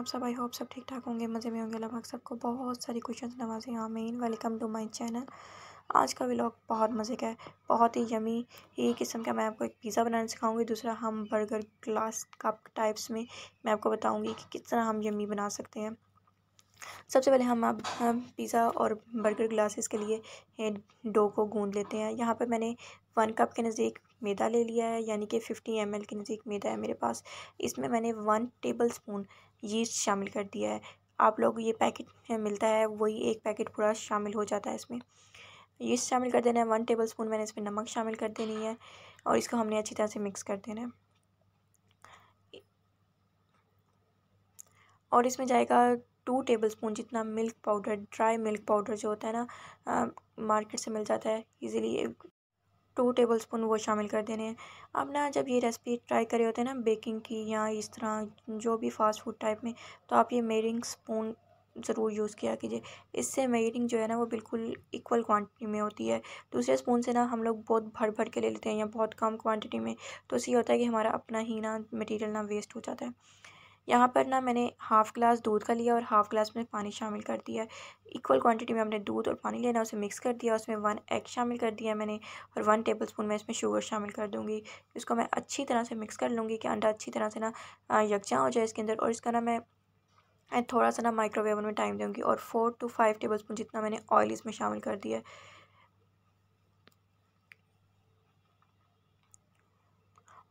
आप सब I hope सब ठीक ठाक होंगे मज़े में होंगे लगभग सबको बहुत सारी क्वेश्चन नवाजे हाँ मेन वेलकम टू माय चैनल आज का व्लॉग बहुत मज़े का है बहुत ही यमी एक किस्म का मैं आपको एक पिज़्ज़ा बनाना सिखाऊंगी दूसरा हम बर्गर क्लास कप टाइप्स में मैं आपको बताऊँगी कि किस तरह हम यमी बना सकते हैं सबसे पहले हम आप पिज़्ज़ा और बर्गर ग्लासेस के लिए डो को गूँध लेते हैं यहाँ पर मैंने वन कप के नज़दीक मैदा ले लिया है यानी कि फ़िफ्टी एम के नज़दीक मैदा है मेरे पास इसमें मैंने वन टेबल स्पून यीस्ट शामिल कर दिया है आप लोग ये पैकेट मिलता है वही एक पैकेट पूरा शामिल हो जाता है इसमें यीस्ट शामिल कर देना है वन टेबल स्पून मैंने इसमें नमक शामिल कर देनी है और इसको हमने अच्छी तरह से मिक्स कर देना है और इसमें जाएगा टू टेबल स्पून जितना milk powder dry milk powder जो होता है ना मार्केट से मिल जाता है इजीली टू टेबल स्पून वो शामिल कर देने हैं अब ना जब ये रेसिपी ट्राई करे होते हैं ना बेकिंग की या इस तरह जो भी फास्ट फूड टाइप में तो आप ये मेरिंग स्पून ज़रूर यूज़ किया कीजिए इससे मेरिंग जो है ना वो बिल्कुल इक्वल क्वांटिटी में होती है दूसरे स्पून से ना हम लोग बहुत भर भर के ले लेते हैं या बहुत कम क्वांटिटी में तो इसी होता है कि हमारा अपना ही ना मटेरियल ना वेस्ट हो जाता है यहाँ पर ना मैंने हाफ़ ग्लास दूध का लिया और हाफ़ ग्लास में पानी शामिल कर दिया इक्वल क्वांटिटी में हमने दूध और पानी लेना उसे मिक्स कर दिया उसमें वन एग शामिल कर दिया मैंने और वन टेबल स्पून मैं इसमें शुगर शामिल कर दूँगी इसको मैं अच्छी तरह से मिक्स कर लूँगी कि अंडा अच्छी तरह से ना यकजा हो जाए इसके अंदर और इसका ना मैं थोड़ा सा ना माइक्रोवेवन में टाइम दूँगी और four two five tablespoon जितना मैंने ऑयल इसमें शामिल कर दिया है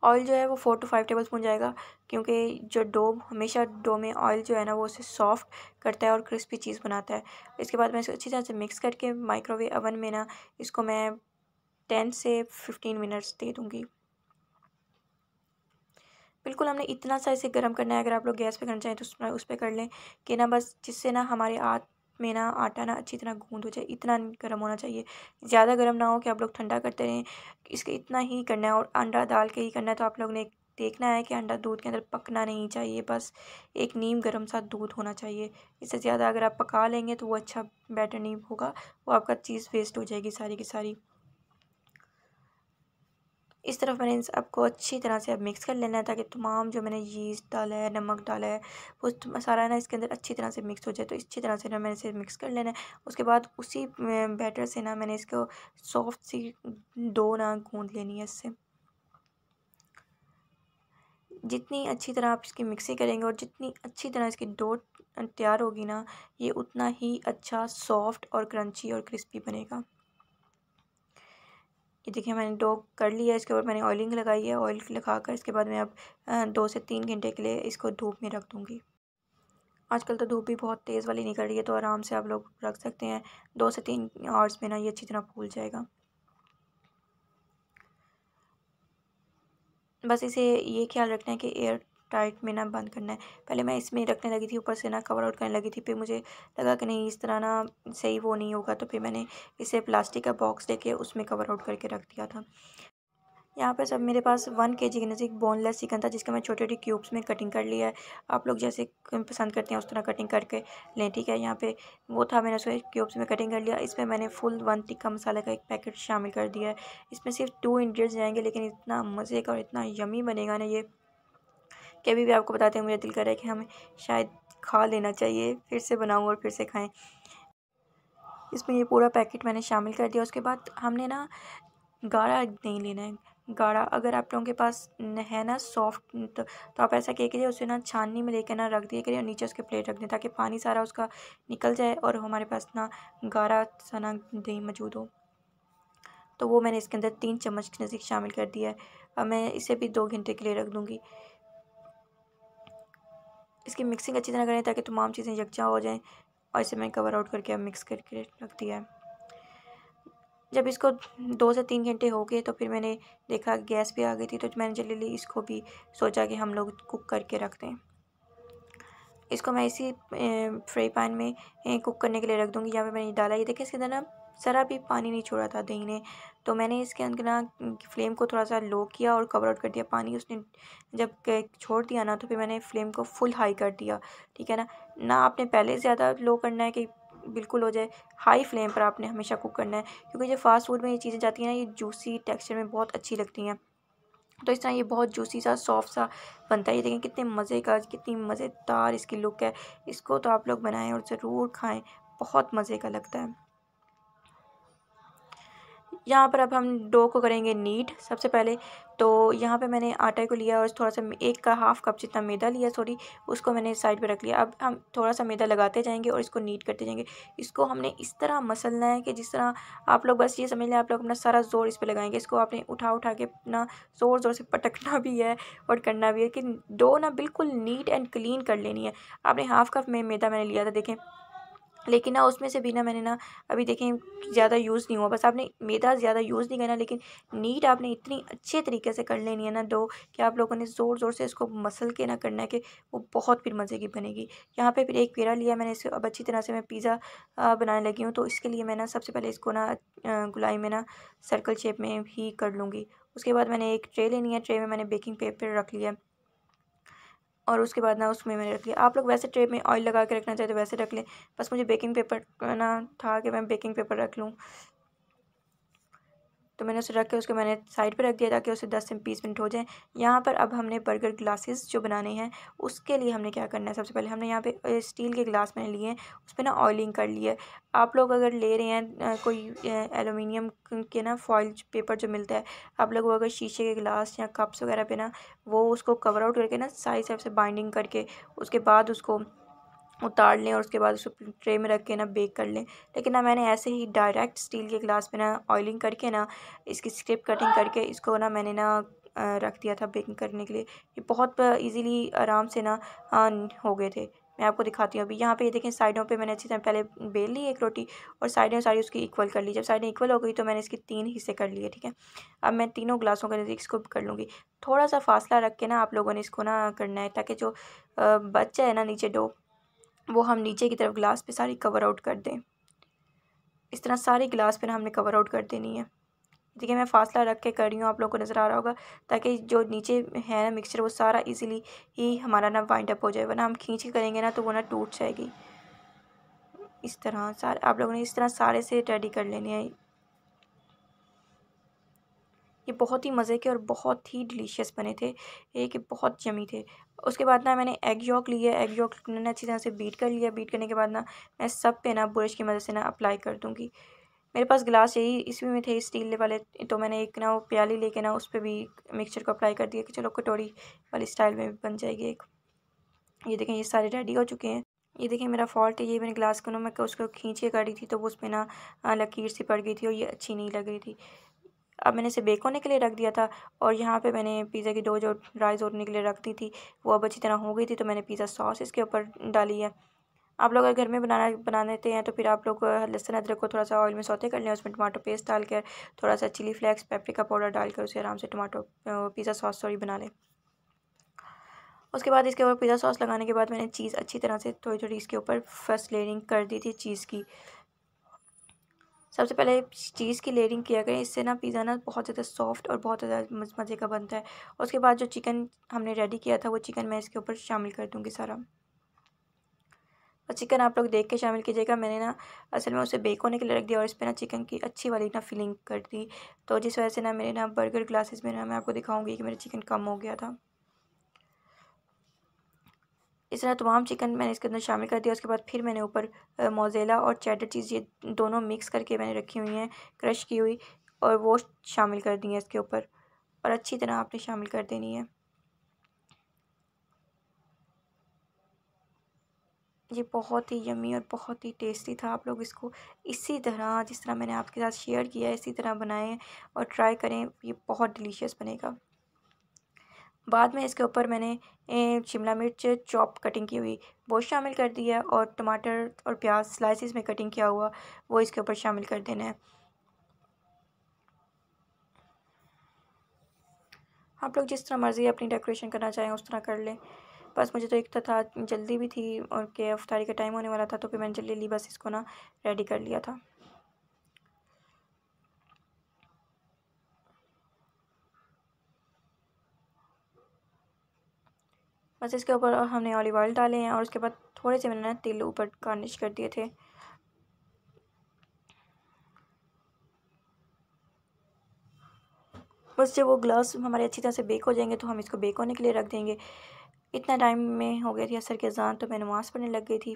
ऑयल जो है वो four two five tablespoon जाएगा क्योंकि जो डो हमेशा डो में ऑयल जो है ना वो उसे सॉफ्ट करता है और क्रिस्पी चीज़ बनाता है इसके बाद मैं इसको अच्छी तरह से मिक्स करके माइक्रोवेव अवन में ना इसको मैं टेन से फिफ्टीन मिनट्स दे दूँगी बिल्कुल हमने इतना सा इसे गर्म करना है अगर आप लोग गैस पे करना चाहें तो उस पर कर लें कि ना बस जिससे ना हमारे हाथ में ना आटा ना अच्छी तरह गूंद हो जाए इतना गर्म होना चाहिए ज़्यादा गर्म ना हो कि आप लोग ठंडा करते रहें इसके इतना ही करना है और अंडा डाल के ही करना है तो आप लोग ने देखना है कि अंडा दूध के अंदर पकना नहीं चाहिए बस एक नीम गर्म सा दूध होना चाहिए इससे ज़्यादा अगर आप पका लेंगे तो वो अच्छा बैटर नहीं होगा वो आपका चीज़ वेस्ट हो जाएगी सारी की सारी इस तरफ मैंने आपको अच्छी तरह से अब मिक्स कर लेना है ताकि तमाम जो मैंने यीस्ट डाला है नमक डाला है वो सारा ना इसके अंदर अच्छी तरह से मिक्स हो जाए तो अच्छी तरह से ना मैंने इसे मिक्स कर लेना है उसके बाद उसी बैटर से ना मैंने इसको सॉफ्ट सी दो ना गूँध लेनी है इससे जितनी अच्छी तरह आप इसकी मिक्सिंग करेंगे और जितनी अच्छी तरह इसकी डो तैयार होगी ना ये उतना ही अच्छा सॉफ्ट और क्रंची और क्रिस्पी बनेगा ये देखिए मैंने डो कर लिया है इसके ऊपर मैंने ऑयलिंग लगाई है ऑयल लगा कर इसके बाद मैं अब दो से तीन घंटे के लिए इसको धूप में रख दूँगी आजकल तो धूप भी बहुत तेज़ वाली निकल रही है तो आराम से आप लोग रख सकते हैं दो से तीन आवर्स में ना ये अच्छी तरह फूल जाएगा बस इसे ये ख्याल रखना है कि एयर टाइट में ना बंद करना है पहले मैं इसमें रखने लगी थी ऊपर से ना कवर आउट करने लगी थी फिर मुझे लगा कि नहीं इस तरह ना सही वो नहीं होगा तो फिर मैंने इसे प्लास्टिक का बॉक्स लेके उसमें कवर आउट करके रख दिया था यहाँ पर सब मेरे पास वन के जी के नज़दीक बोनलेस चिकन था जिसका मैं छोटे छोटे क्यूब्स में कटिंग कर लिया है आप लोग जैसे पसंद करते हैं उस तरह कटिंग करके लें ठीक है यहाँ पे वो था मैंने उसको क्यूब्स में कटिंग कर लिया इसमें मैंने फुल वन टिक्का मसाला का एक पैकेट शामिल कर दिया है इसमें सिर्फ टू इंग्रीडियंट्स जाएंगे लेकिन इतना मज़े का और इतना यमी बनेगा ना ये कभी भी आपको बताते हैं मेरा दिल कर रहा है कि हमें शायद खा लेना चाहिए फिर से बनाऊँ और फिर से खाएँ इसमें ये पूरा पैकेट मैंने शामिल कर दिया उसके बाद हमने ना गाढ़ा नहीं लेना है गाढ़ा अगर आप लोगों के पास है ना सॉफ्ट तो, तो आप ऐसा कह करिए उसे ना छाननी में लेकर ना रख दिया करिए और नीचे उसके प्लेट रख दें ताकि पानी सारा उसका निकल जाए और हमारे पास ना गाढ़ा सना ना दही मौजूद हो तो वो मैंने इसके अंदर तीन चम्मच के नज़दीक शामिल कर दिया है अब मैं इसे भी दो घंटे के लिए रख दूँगी इसकी मिक्सिंग अच्छी तरह करें ताकि तमाम चीज़ें यकजा हो जाएँ और इसे मैंने कवर आउट करके अब मिक्स करके रख दिया है जब इसको दो से तीन घंटे हो गए तो फिर मैंने देखा गैस भी आ गई थी तो मैंने जल्दी इसको भी सोचा कि हम लोग कुक करके रख दें इसको मैं इसी फ्राई पैन में कुक करने के लिए रख दूँगी यहाँ पे मैंने डाला ये देखिए इसके अंदर ना ज़रा भी पानी नहीं छोड़ा था दही ने तो मैंने इसके अंदर ना फ्लेम को थोड़ा सा लो किया और कवर आउट कर दिया पानी उसने जब छोड़ दिया ना तो फिर मैंने फ्लेम को फुल हाई कर दिया ठीक है ना ना आपने पहले ज़्यादा लो करना है कि बिल्कुल हो जाए हाई फ्लेम पर आपने हमेशा कुक करना है क्योंकि जो फास्ट फूड में ये चीज़ें जाती हैं ना ये जूसी टेक्स्चर में बहुत अच्छी लगती हैं तो इस तरह ये बहुत जूसी सा सॉफ्ट सा बनता है ये देखें कितने मज़े का कितनी मज़ेदार इसकी लुक है इसको तो आप लोग बनाएं और ज़रूर खाएं बहुत मज़े का लगता है यहाँ पर अब हम डो को करेंगे नीट सबसे पहले तो यहाँ पे मैंने आटे को लिया और थोड़ा सा एक का हाफ़ कप जितना मैदा लिया सॉरी उसको मैंने साइड पे रख लिया अब हम थोड़ा सा मैदा लगाते जाएंगे और इसको नीट करते जाएंगे इसको हमने इस तरह मसलना है कि जिस तरह आप लोग बस ये समझ लें आप लोग अपना सारा ज़ोर इस पर लगाएंगे इसको आपने उठा उठा के अपना ज़ोर ज़ोर से पटकना भी है और करना भी है कि डो ना बिल्कुल नीट एंड क्लीन कर लेनी है आपने हाफ़ कप में मैदा मैंने लिया था देखें लेकिन ना उसमें से भी ना मैंने ना अभी देखें ज़्यादा यूज़ नहीं हुआ बस आपने मैदा ज़्यादा यूज़ नहीं करना लेकिन नीट आपने इतनी अच्छे तरीके से कर लेनी है ना दो कि आप लोगों ने ज़ोर ज़ोर से इसको मसल के ना करना है कि वो बहुत फिर मज़े की बनेगी यहाँ पर फिर एक पेड़ा लिया मैंने इसे अब अच्छी तरह से मैं पिज़्ज़ा बनाने लगी हूँ तो इसके लिए मैं ना सबसे पहले इसको ना गुलाई में ना सर्कल शेप में ही कर लूँगी उसके बाद मैंने एक ट्रे लेनी है ट्रे में मैंने बेकिंग पेपर रख लिया और उसके बाद ना उसमें मैंने रख लिया आप लोग वैसे ट्रे में ऑयल लगा के रखना चाहते तो वैसे रख लें बस मुझे बेकिंग पेपर ना था कि मैं बेकिंग पेपर रख लूँ तो मैंने उसे रख के उसको मैंने साइड पर रख दिया ताकि उसे दस से बीस मिनट हो जाए यहाँ पर अब हमने बर्गर ग्लासेस जो बनाने हैं उसके लिए हमने क्या करना है सबसे पहले हमने यहाँ पे स्टील के ग्लास मैंने लिए हैं उस पर ना ऑयलिंग कर ली है आप लोग अगर ले रहे हैं कोई एलुमिनियम के ना फॉइल पेपर जो मिलता है आप लोग अगर शीशे के ग्लास या कप्स वगैरह पे ना वो उसको कवर आउट करके ना सारी साइड से बाइंडिंग करके उसके बाद उसको उतार लें और उसके बाद उसको ट्रे में रख के ना बेक कर लें लेकिन ना मैंने ऐसे ही डायरेक्ट स्टील के ग्लास में ना ऑयलिंग करके ना इसकी स्ट्रिप कटिंग करके इसको ना मैंने ना रख दिया था बेकिंग करने के लिए ये बहुत इजीली आराम से ना हो गए थे मैं आपको दिखाती हूँ अभी यहाँ पे ये देखें साइडों पे मैंने अच्छी तरह पहले बेल ली एक रोटी और साइडें सारी उसकी इक्वल कर ली जब साइडें इक्वल हो गई तो मैंने इसके तीन हिस्से कर लिए ठीक है अब मैं तीनों ग्लासों के नज़दीक इसको कर लूँगी थोड़ा सा फासला रख के ना आप लोगों ने इसको ना करना है ताकि जो बच्चा है ना नीचे डो वो हम नीचे की तरफ ग्लास पे सारी कवर आउट कर दें इस तरह सारी ग्लास पे ना हमने कवर आउट कर देनी है देखिए मैं फासला रख के कर रही हूँ आप लोगों को नज़र आ रहा होगा ताकि जो नीचे है ना मिक्सचर वो सारा इजीली ही हमारा ना वाइंड अप हो जाए वरना हम खींच के करेंगे ना तो वो ना टूट जाएगी इस तरह सारे आप लोगों ने इस तरह सारे से रेडी कर लेने हैं ये बहुत ही मज़े के और बहुत ही डिलीशियस बने थे एक बहुत जमी थे उसके बाद ना मैंने एग योक लिया एग योक ने अच्छी तरह से बीट कर लिया बीट करने के बाद ना मैं सब पे ना ब्रश की मदद से ना अप्लाई कर दूँगी मेरे पास गिलास यही इसमें में थे स्टील वाले तो मैंने एक ना वो प्याली लेके ना उस पर भी मिक्सचर को अप्लाई कर दिया कि चलो कटोरी वाली स्टाइल में बन जाएगी एक ये देखें ये सारे रेडी हो चुके हैं ये देखिए मेरा फॉल्ट है ये मैंने ग्लास को ना मैं उसको खींच के कर रही थी तो वो उस पर ना लकीर सी पड़ गई थी और ये अच्छी नहीं लग रही थी अब मैंने इसे बेक होने के लिए रख दिया था और यहाँ पे मैंने पिज़्ज़ा की दो जो राइस होने के लिए रख दी थी वो अब अच्छी तरह हो गई थी तो मैंने पिज़्ज़ा सॉस इसके ऊपर डाली है आप लोग अगर घर में बनाना बना लेते हैं तो फिर आप लोग लहसन अदरक को थोड़ा सा ऑयल में सौते कर लें उसमें टमाटो पेस्ट डालकर थोड़ा सा चिली फ्लैक्स पेपरिका पाउडर डालकर उसे आराम से टमाटो पिज़्ज़ा सॉस सॉरी बना लें उसके बाद इसके ऊपर पिज़्ज़ा सॉस लगाने के बाद मैंने चीज़ अच्छी तरह से थोड़ी थोड़ी इसके ऊपर फर्स्ट लेयरिंग कर दी थी चीज़ की सबसे पहले चीज़ की लेयरिंग किया करें इससे ना पिज़्ज़ा ना बहुत ज़्यादा सॉफ्ट और बहुत ज़्यादा मज़े का बनता है उसके बाद जो चिकन हमने रेडी किया था वो चिकन मैं इसके ऊपर शामिल कर दूँगी सारा और चिकन आप लोग देख के शामिल कीजिएगा मैंने ना असल में उसे बेक होने के लिए रख दिया और इस पर ना चिकन की अच्छी वाली ना फिलिंग कर दी तो जिस वजह से ना मेरे ना बर्गर ग्लासेस में ना मैं आपको दिखाऊंगी कि मेरा चिकन कम हो गया था इस तरह तमाम चिकन मैंने इसके अंदर शामिल कर दिया उसके बाद फिर मैंने ऊपर मोजेला और चैटर चीज़ ये दोनों मिक्स करके मैंने रखी हुई हैं क्रश की हुई और वो शामिल कर दी है इसके ऊपर और अच्छी तरह आपने शामिल कर देनी है ये बहुत ही यमी और बहुत ही टेस्टी था आप लोग इसको इसी तरह जिस तरह मैंने आपके साथ शेयर किया इसी तरह बनाएं और ट्राई करें ये बहुत डिलीशियस बनेगा बाद में इसके ऊपर मैंने शिमला मिर्च चॉप कटिंग की हुई वो शामिल कर दी है और टमाटर और प्याज स्लाइसिस में कटिंग किया हुआ वो इसके ऊपर शामिल कर देना है आप लोग जिस तरह मर्ज़ी अपनी डेकोरेशन करना चाहें उस तरह कर लें बस मुझे तो एक तो था जल्दी भी थी और के अफ्तारी का टाइम होने वाला था तो फिर मैंने जल्दी ली बस इसको ना रेडी कर लिया था बस इसके ऊपर हमने ऑलिव ऑयल डाले हैं और उसके बाद थोड़े से मैंने तिल ऊपर गार्निश कर दिए थे बस जब वो ग्लास हमारे अच्छी तरह से बेक हो जाएंगे तो हम इसको बेक होने के लिए रख देंगे इतना टाइम में हो गया थी असर के जान तो मैं नमाज़ पढ़ने लग गई थी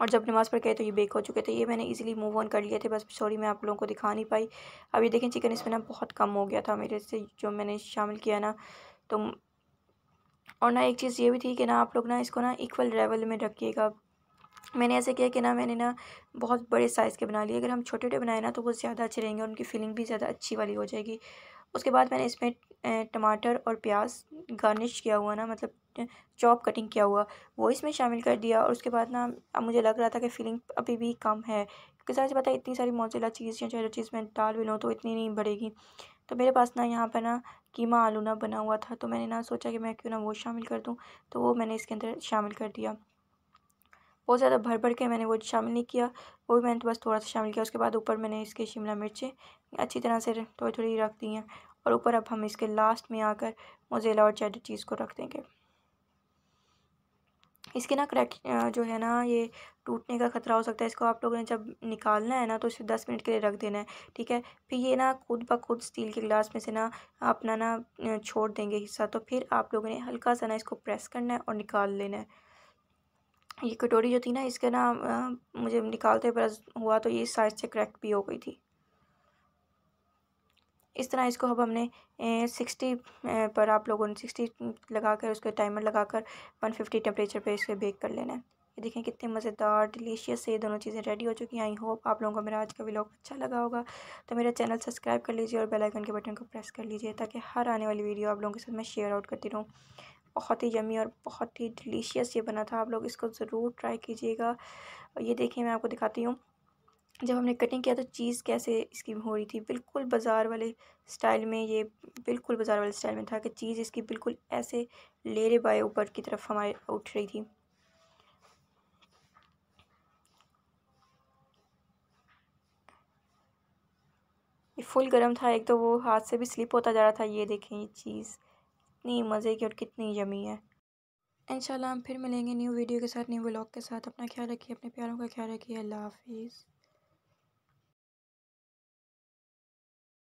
और जब नमाज़ पढ़ गए तो ये बेक हो चुके थे ये मैंने इजीली मूव ऑन कर लिए थे बस सॉरी मैं आप लोगों को दिखा नहीं पाई अब ये देखें चिकन इसमें ना बहुत कम हो गया था मेरे से जो मैंने शामिल किया ना तो और ना एक चीज़ ये भी थी कि ना आप लोग ना इसको ना इक्वल लेवल में रखिएगा मैंने ऐसे किया कि ना मैंने ना बहुत बड़े साइज़ के बना लिए अगर हम छोटे छोटे बनाए ना तो वो ज़्यादा अच्छे रहेंगे और उनकी फीलिंग भी ज़्यादा अच्छी वाली हो जाएगी उसके बाद मैंने इसमें टमाटर और प्याज गार्निश किया हुआ ना मतलब चॉप कटिंग किया हुआ वो इसमें शामिल कर दिया और उसके बाद ना अब मुझे लग रहा था कि फीलिंग अभी भी कम है क्योंकि सर से पता है इतनी सारी मौजूदा चीज़ या जो चीज़ मैं डाल भी लूँ तो इतनी नहीं बढ़ेगी तो मेरे पास ना यहाँ पर ना कीमा आलू ना बना हुआ था तो मैंने ना सोचा कि मैं क्यों ना वो शामिल कर दूँ तो वो मैंने इसके अंदर शामिल कर दिया बहुत ज़्यादा भर भर के मैंने वो शामिल नहीं किया वो भी मैंने तो बस थोड़ा सा शामिल किया उसके बाद ऊपर मैंने इसके शिमला मिर्चें अच्छी तरह से थोड़ी थोड़ी रख दी हैं और ऊपर अब हम इसके लास्ट में आकर मोजेला और चेडर चीज़ को रख देंगे इसके ना क्रैक जो है ना ये टूटने का ख़तरा हो सकता है इसको आप लोगों ने जब निकालना है ना तो इसे दस मिनट के लिए रख देना है ठीक है फिर ये ना खुद ब खुद स्टील के गिलास में से ना अपना ना छोड़ देंगे हिस्सा तो फिर आप लोगों ने हल्का सा ना इसको प्रेस करना है और निकाल लेना है ये कटोरी जो थी ना इसका ना मुझे निकालते बड़ा हुआ तो ये साइज से क्रैक भी हो गई थी इस तरह इसको अब हमने सिक्सटी पर आप लोगों ने सिक्सटी लगा कर उसके टाइमर लगा कर वन फिफ्टी टेम्परेचर पर इसे बेक कर लेना है ये देखें कितने मज़ेदार डिलीशियस से ये दोनों चीज़ें रेडी हो चुकी हैं आई होप आप लोगों को मेरा आज का व्लॉग अच्छा लगा होगा तो मेरा चैनल सब्सक्राइब कर लीजिए और बेल आइकन के बटन को प्रेस कर लीजिए ताकि हर आने वाली वीडियो आप लोगों के साथ मैं शेयर आउट करती रहूँ बहुत ही यमी और बहुत ही डिलीशियस ये बना था आप लोग इसको ज़रूर ट्राई कीजिएगा और ये देखिए मैं आपको दिखाती हूँ जब हमने कटिंग किया तो चीज़ कैसे इसकी हो रही थी बिल्कुल बाज़ार वाले स्टाइल में ये बिल्कुल बाज़ार वाले स्टाइल में था कि चीज़ इसकी बिल्कुल ऐसे लेरे बाय ऊपर की तरफ हमारे उठ रही थी ये फुल गर्म था एक तो वो हाथ से भी स्लिप होता जा रहा था ये देखें ये चीज़ कितनी मज़े की और कितनी जमी है इंशाल्लाह हम फिर मिलेंगे न्यू वीडियो के साथ न्यू व्लॉग के साथ अपना ख्याल रखिए अपने प्यारों का ख्याल रखिए अल्लाह हाफिज़